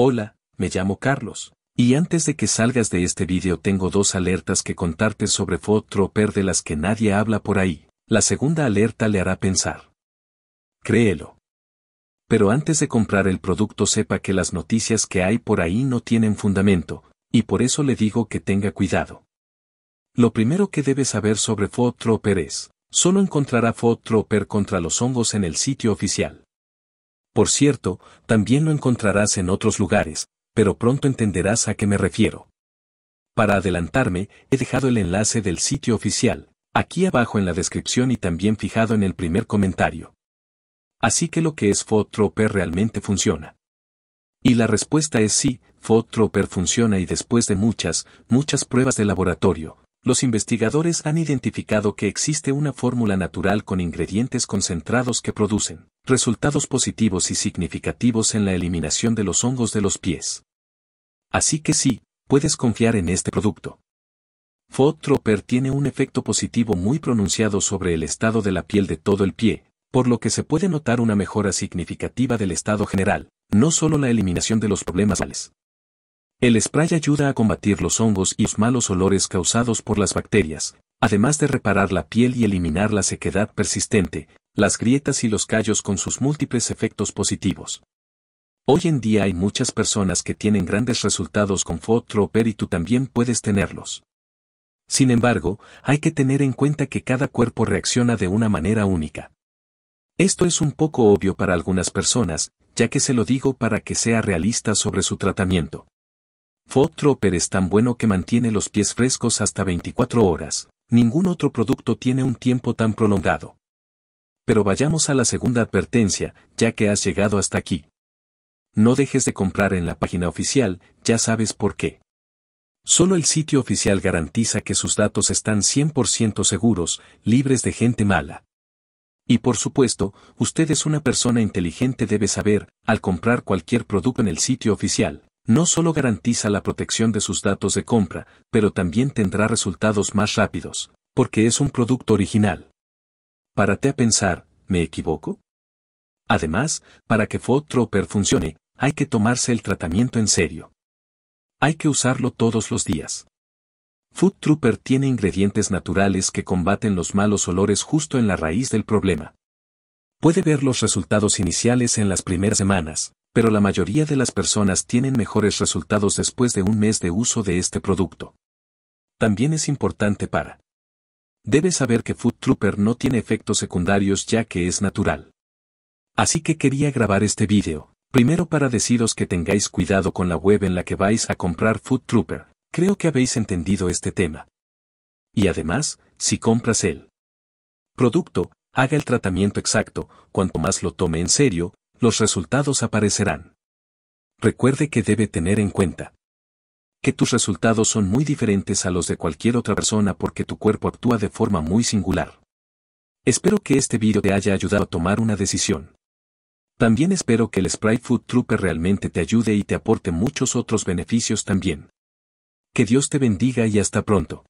Hola, me llamo Carlos. Y antes de que salgas de este vídeo tengo dos alertas que contarte sobre Footroper de las que nadie habla por ahí. La segunda alerta le hará pensar. Créelo. Pero antes de comprar el producto sepa que las noticias que hay por ahí no tienen fundamento, y por eso le digo que tenga cuidado. Lo primero que debe saber sobre Footroper es, solo encontrará Footroper contra los hongos en el sitio oficial. Por cierto, también lo encontrarás en otros lugares, pero pronto entenderás a qué me refiero. Para adelantarme, he dejado el enlace del sitio oficial, aquí abajo en la descripción y también fijado en el primer comentario. Así que lo que es Fotropper realmente funciona. Y la respuesta es sí, Fotropper funciona y después de muchas, muchas pruebas de laboratorio, los investigadores han identificado que existe una fórmula natural con ingredientes concentrados que producen resultados positivos y significativos en la eliminación de los hongos de los pies. Así que sí, puedes confiar en este producto. Tropper tiene un efecto positivo muy pronunciado sobre el estado de la piel de todo el pie, por lo que se puede notar una mejora significativa del estado general, no solo la eliminación de los problemas males. El spray ayuda a combatir los hongos y los malos olores causados por las bacterias, además de reparar la piel y eliminar la sequedad persistente, las grietas y los callos con sus múltiples efectos positivos. Hoy en día hay muchas personas que tienen grandes resultados con Foot-Trooper y tú también puedes tenerlos. Sin embargo, hay que tener en cuenta que cada cuerpo reacciona de una manera única. Esto es un poco obvio para algunas personas, ya que se lo digo para que sea realista sobre su tratamiento. Foot-Trooper es tan bueno que mantiene los pies frescos hasta 24 horas. Ningún otro producto tiene un tiempo tan prolongado. Pero vayamos a la segunda advertencia, ya que has llegado hasta aquí. No dejes de comprar en la página oficial, ya sabes por qué. Solo el sitio oficial garantiza que sus datos están 100% seguros, libres de gente mala. Y por supuesto, usted es una persona inteligente debe saber, al comprar cualquier producto en el sitio oficial, no solo garantiza la protección de sus datos de compra, pero también tendrá resultados más rápidos, porque es un producto original. Párate a pensar, ¿me equivoco? Además, para que Trooper funcione, hay que tomarse el tratamiento en serio. Hay que usarlo todos los días. Food Trooper tiene ingredientes naturales que combaten los malos olores justo en la raíz del problema. Puede ver los resultados iniciales en las primeras semanas, pero la mayoría de las personas tienen mejores resultados después de un mes de uso de este producto. También es importante para Debes saber que Food Trooper no tiene efectos secundarios ya que es natural. Así que quería grabar este vídeo, primero para deciros que tengáis cuidado con la web en la que vais a comprar Food Trooper, creo que habéis entendido este tema. Y además, si compras el producto, haga el tratamiento exacto, cuanto más lo tome en serio, los resultados aparecerán. Recuerde que debe tener en cuenta que tus resultados son muy diferentes a los de cualquier otra persona porque tu cuerpo actúa de forma muy singular. Espero que este vídeo te haya ayudado a tomar una decisión. También espero que el Sprite Food Trooper realmente te ayude y te aporte muchos otros beneficios también. Que Dios te bendiga y hasta pronto.